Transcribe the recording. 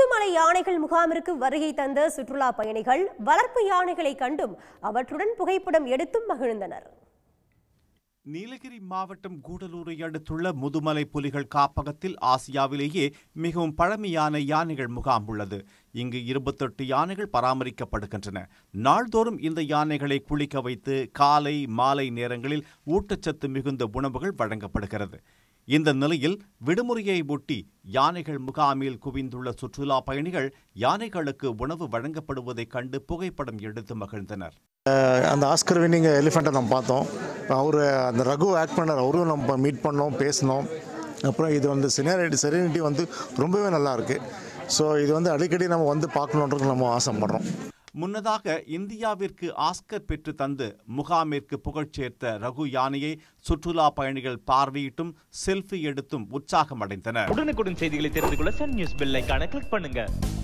முதுமலை யானைகள் முகாமிற்கு வருகை தந்த சுற்றுலா பயணிகள் வளர்ப்பு யானைகளை கண்டும் அவற்றுடன் புகைப்படம் எடுத்தும் மகிழ்ந்தனர் நீலகிரி மாவட்டம் கூடலூரை அடுத்துள்ள முதுமலை புலிகள் காப்பகத்தில் ஆசியாவிலேயே மிகவும் பழமையான யானைகள் முகாம் உள்ளது இங்கு இருபத்தெட்டு யானைகள் பராமரிக்கப்படுகின்றன நாள்தோறும் இந்த யானைகளை குளிக்க வைத்து காலை மாலை நேரங்களில் ஊட்டச்சத்து மிகுந்த உணவுகள் வழங்கப்படுகிறது இந்த நிலையில் விடுமுறையை ஒட்டி யானைகள் முகாமில் குவிந்துள்ள சுற்றுலா பயணிகள் யானைகளுக்கு உணவு வழங்கப்படுவதைக் கண்டு புகைப்படம் எடுத்து மகிழ்ந்தனர் அந்த ஆஸ்கர் வினிங் எலிஃபெண்ட்டை நம்ம பார்த்தோம் அவர் அந்த ரகு ஆக்ட் பண்ணார் அவரும் நம்ம மீட் பண்ணோம் பேசினோம் அப்புறம் இது வந்து சினாரிட்டி செரினிட்டி வந்து ரொம்பவே நல்லா ஸோ இது வந்து அடிக்கடி நம்ம வந்து பார்க்கணுன்றது நம்ம ஆசைப்படுறோம் முன்னதாக இந்தியாவிற்கு ஆஸ்கர் பெற்று தந்து முகாமிற்கு புகழ் சேர்த்த ரகு யானையை சுற்றுலா பயணிகள் பார்வையிட்டும் செல்ஃபி எடுத்தும் உற்சாகம் அடைந்தனர் உடனுக்குடன் செய்திகளை தெரிந்து கொள்ள சன் நியூஸ் பில்லைக்கான கிளிக் பண்ணுங்க